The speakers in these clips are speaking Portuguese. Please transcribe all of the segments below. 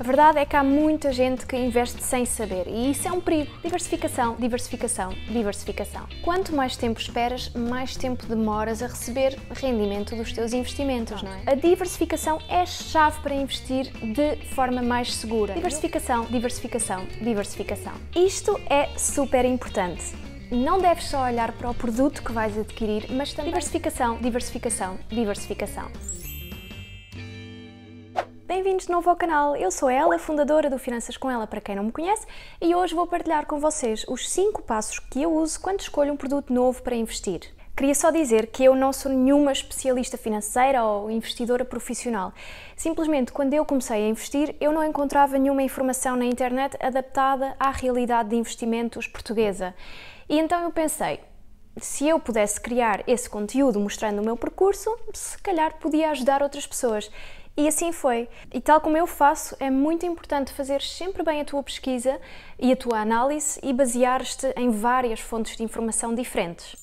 A verdade é que há muita gente que investe sem saber e isso é um perigo. Diversificação, diversificação, diversificação. Quanto mais tempo esperas, mais tempo demoras a receber rendimento dos teus investimentos, não é? A diversificação é chave para investir de forma mais segura. Diversificação, diversificação, diversificação. Isto é super importante não deves só olhar para o produto que vais adquirir, mas também diversificação, diversificação, diversificação bem-vindos de novo ao canal. Eu sou a Ela, fundadora do Finanças com Ela, para quem não me conhece, e hoje vou partilhar com vocês os 5 passos que eu uso quando escolho um produto novo para investir. Queria só dizer que eu não sou nenhuma especialista financeira ou investidora profissional. Simplesmente, quando eu comecei a investir, eu não encontrava nenhuma informação na internet adaptada à realidade de investimentos portuguesa. E então eu pensei, se eu pudesse criar esse conteúdo mostrando o meu percurso, se calhar podia ajudar outras pessoas. E assim foi. E tal como eu faço, é muito importante fazer sempre bem a tua pesquisa e a tua análise e basear-te em várias fontes de informação diferentes.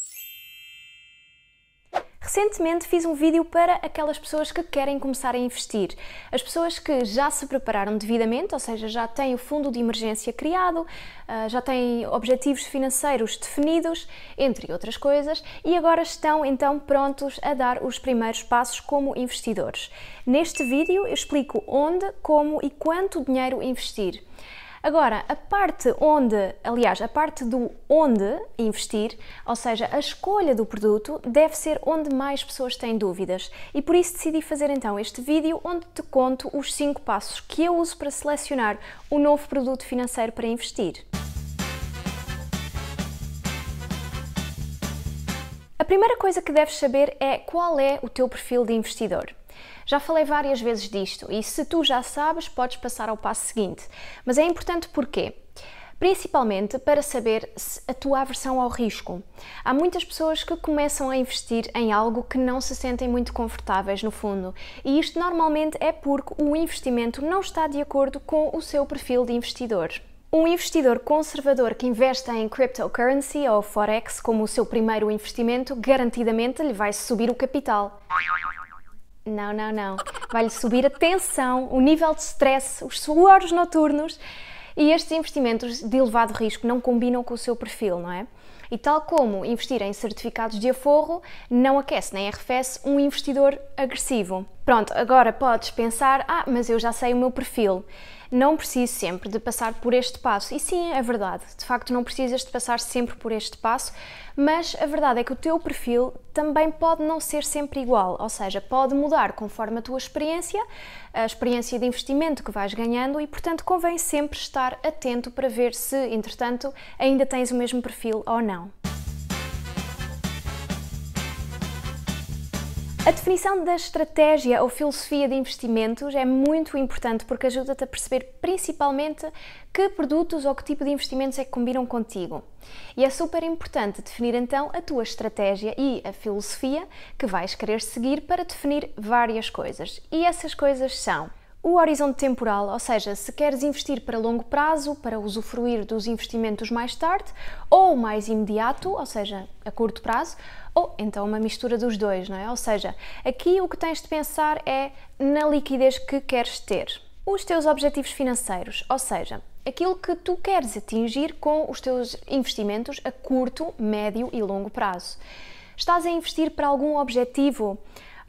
Recentemente fiz um vídeo para aquelas pessoas que querem começar a investir. As pessoas que já se prepararam devidamente, ou seja, já têm o fundo de emergência criado, ah, já têm objetivos financeiros definidos, entre outras coisas, e agora estão então prontos a dar os primeiros passos como investidores. Neste vídeo eu explico onde, como e quanto dinheiro investir. Agora, a parte onde, aliás, a parte do onde investir, ou seja, a escolha do produto, deve ser onde mais pessoas têm dúvidas. E por isso decidi fazer então este vídeo onde te conto os 5 passos que eu uso para selecionar o novo produto financeiro para investir. A primeira coisa que deves saber é qual é o teu perfil de investidor. Já falei várias vezes disto e se tu já sabes, podes passar ao passo seguinte. Mas é importante porquê? principalmente para saber a tua aversão ao risco. Há muitas pessoas que começam a investir em algo que não se sentem muito confortáveis no fundo, e isto normalmente é porque o investimento não está de acordo com o seu perfil de investidor. Um investidor conservador que investe em cryptocurrency ou forex como o seu primeiro investimento garantidamente lhe vai subir o capital. Não, não, não. Vai-lhe subir a tensão, o nível de stress, os suores noturnos e estes investimentos de elevado risco não combinam com o seu perfil, não é? E tal como investir em certificados de aforro não aquece nem arrefece um investidor agressivo. Pronto, agora podes pensar: ah, mas eu já sei o meu perfil. Não preciso sempre de passar por este passo. E sim, é verdade, de facto não precisas de passar sempre por este passo, mas a verdade é que o teu perfil também pode não ser sempre igual, ou seja, pode mudar conforme a tua experiência, a experiência de investimento que vais ganhando e, portanto, convém sempre estar atento para ver se, entretanto, ainda tens o mesmo perfil ou não. A definição da estratégia ou filosofia de investimentos é muito importante porque ajuda-te a perceber principalmente que produtos ou que tipo de investimentos é que combinam contigo. E é super importante definir então a tua estratégia e a filosofia que vais querer seguir para definir várias coisas. E essas coisas são o horizonte temporal, ou seja, se queres investir para longo prazo, para usufruir dos investimentos mais tarde, ou mais imediato, ou seja, a curto prazo, ou então uma mistura dos dois, não é? Ou seja, aqui o que tens de pensar é na liquidez que queres ter. Os teus objetivos financeiros, ou seja, aquilo que tu queres atingir com os teus investimentos a curto, médio e longo prazo. Estás a investir para algum objetivo?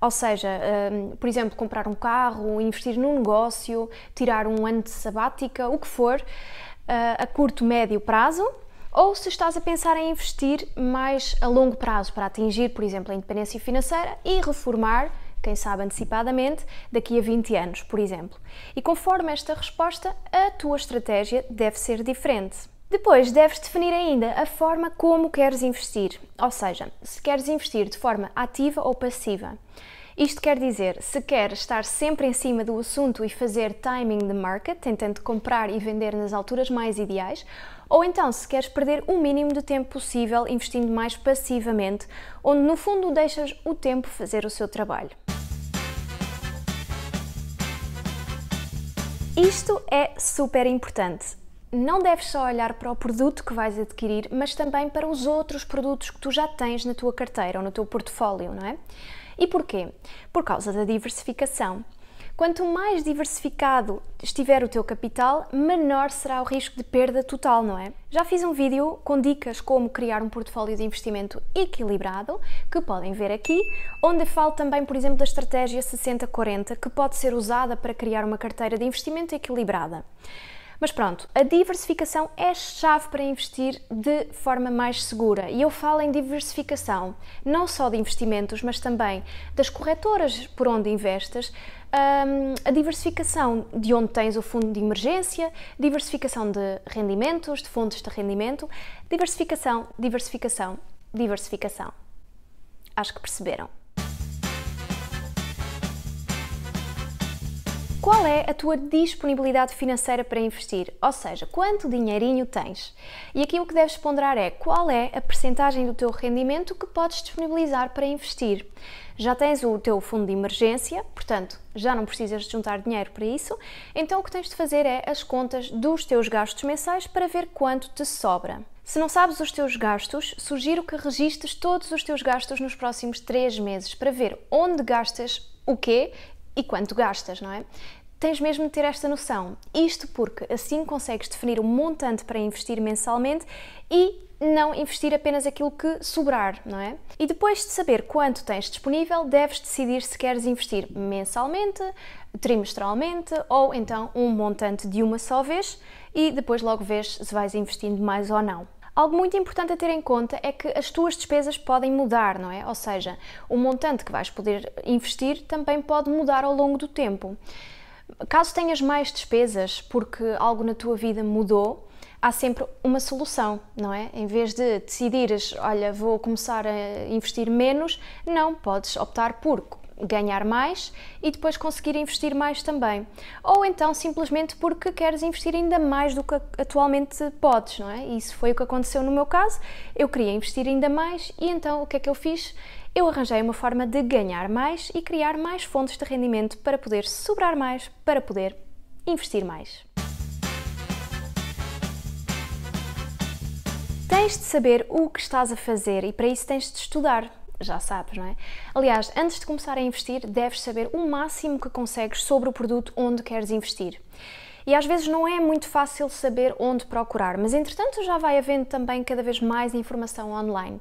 Ou seja, um, por exemplo, comprar um carro, investir num negócio, tirar um ano de sabática, o que for, uh, a curto, médio prazo, ou se estás a pensar em investir mais a longo prazo para atingir, por exemplo, a independência financeira e reformar, quem sabe antecipadamente, daqui a 20 anos, por exemplo. E conforme esta resposta, a tua estratégia deve ser diferente. Depois deves definir ainda a forma como queres investir, ou seja, se queres investir de forma ativa ou passiva. Isto quer dizer, se queres estar sempre em cima do assunto e fazer timing the market, tentando comprar e vender nas alturas mais ideais, ou então se queres perder o mínimo de tempo possível investindo mais passivamente, onde no fundo deixas o tempo fazer o seu trabalho. Isto é super importante não deves só olhar para o produto que vais adquirir, mas também para os outros produtos que tu já tens na tua carteira ou no teu portfólio, não é? E porquê? Por causa da diversificação. Quanto mais diversificado estiver o teu capital, menor será o risco de perda total, não é? Já fiz um vídeo com dicas como criar um portfólio de investimento equilibrado, que podem ver aqui, onde falo também, por exemplo, da estratégia 60-40, que pode ser usada para criar uma carteira de investimento equilibrada. Mas pronto, a diversificação é chave para investir de forma mais segura. E eu falo em diversificação não só de investimentos, mas também das corretoras por onde investes, a diversificação de onde tens o fundo de emergência, diversificação de rendimentos, de fontes de rendimento, diversificação, diversificação, diversificação. Acho que perceberam. qual é a tua disponibilidade financeira para investir, ou seja, quanto dinheirinho tens. E aqui o que deves ponderar é qual é a percentagem do teu rendimento que podes disponibilizar para investir. Já tens o teu fundo de emergência, portanto, já não precisas de juntar dinheiro para isso, então o que tens de fazer é as contas dos teus gastos mensais para ver quanto te sobra. Se não sabes os teus gastos, sugiro que registres todos os teus gastos nos próximos 3 meses para ver onde gastas o quê e quanto gastas, não é? tens mesmo de ter esta noção. Isto porque assim consegues definir um montante para investir mensalmente e não investir apenas aquilo que sobrar, não é? E depois de saber quanto tens disponível, deves decidir se queres investir mensalmente, trimestralmente ou então um montante de uma só vez e depois logo vês se vais investindo mais ou não. Algo muito importante a ter em conta é que as tuas despesas podem mudar, não é? Ou seja, o montante que vais poder investir também pode mudar ao longo do tempo. Caso tenhas mais despesas porque algo na tua vida mudou, há sempre uma solução, não é? Em vez de decidires, olha, vou começar a investir menos, não, podes optar por ganhar mais e depois conseguir investir mais também. Ou então simplesmente porque queres investir ainda mais do que atualmente podes, não é? Isso foi o que aconteceu no meu caso. Eu queria investir ainda mais e então o que é que eu fiz? eu arranjei uma forma de ganhar mais e criar mais fontes de rendimento para poder sobrar mais, para poder investir mais. Tens de saber o que estás a fazer e para isso tens de estudar. Já sabes, não é? Aliás, antes de começar a investir, deves saber o máximo que consegues sobre o produto onde queres investir. E às vezes não é muito fácil saber onde procurar, mas entretanto já vai havendo também cada vez mais informação online.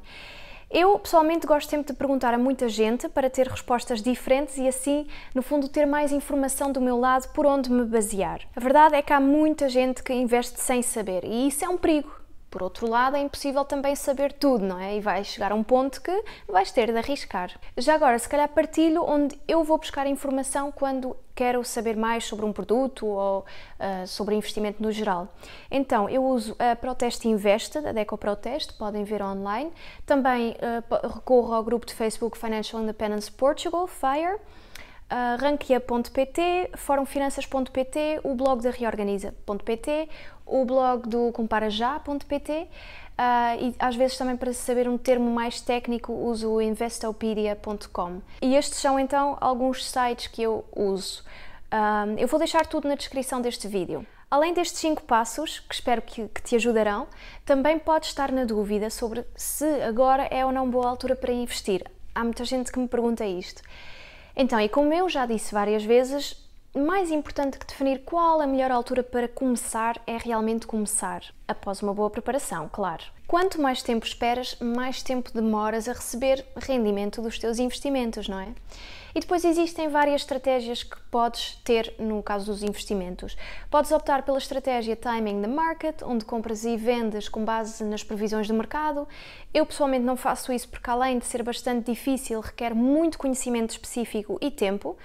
Eu pessoalmente gosto sempre de perguntar a muita gente para ter respostas diferentes e assim, no fundo, ter mais informação do meu lado por onde me basear. A verdade é que há muita gente que investe sem saber e isso é um perigo. Por outro lado, é impossível também saber tudo, não é? E vais chegar a um ponto que vais ter de arriscar. Já agora, se calhar partilho onde eu vou buscar informação quando quero saber mais sobre um produto ou uh, sobre investimento no geral. Então, eu uso a Proteste Invest, da Deco Proteste, podem ver online. Também uh, recorro ao grupo de Facebook Financial Independence Portugal, FIRE uh, ah, ranquia.pt, forumfinanças.pt, o blog da reorganiza.pt, o blog do comparajá.pt uh, ah, e às vezes também para saber um termo mais técnico uso o investopedia.com. E estes são então alguns sites que eu uso. Ah, eu vou deixar tudo na descrição deste vídeo. Além destes 5 passos, que espero que, que, te ajudarão, também podes estar na dúvida sobre se agora é ou não boa altura para investir. Há muita gente que me pergunta isto. Então, e como eu já disse várias vezes, mais importante que definir qual a melhor altura para começar é realmente começar, após uma boa preparação, claro. Quanto mais tempo esperas, mais tempo demoras a receber rendimento dos teus investimentos, não é? E depois existem várias estratégias que podes ter no caso dos investimentos. Podes optar pela estratégia Timing the Market, onde compras e vendes com base nas previsões do mercado. Eu pessoalmente não faço isso porque, além de ser bastante difícil, requer muito conhecimento específico e tempo.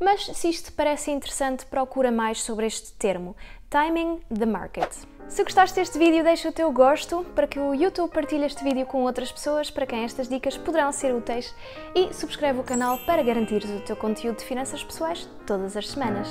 Mas se isto te parece interessante, procura mais sobre este termo: Timing the Market. Se gostaste deste vídeo, deixa o teu gosto para que o YouTube partilhe este vídeo com outras pessoas para quem estas dicas poderão ser úteis e subscreve o canal para garantir o teu conteúdo de finanças pessoais todas as semanas.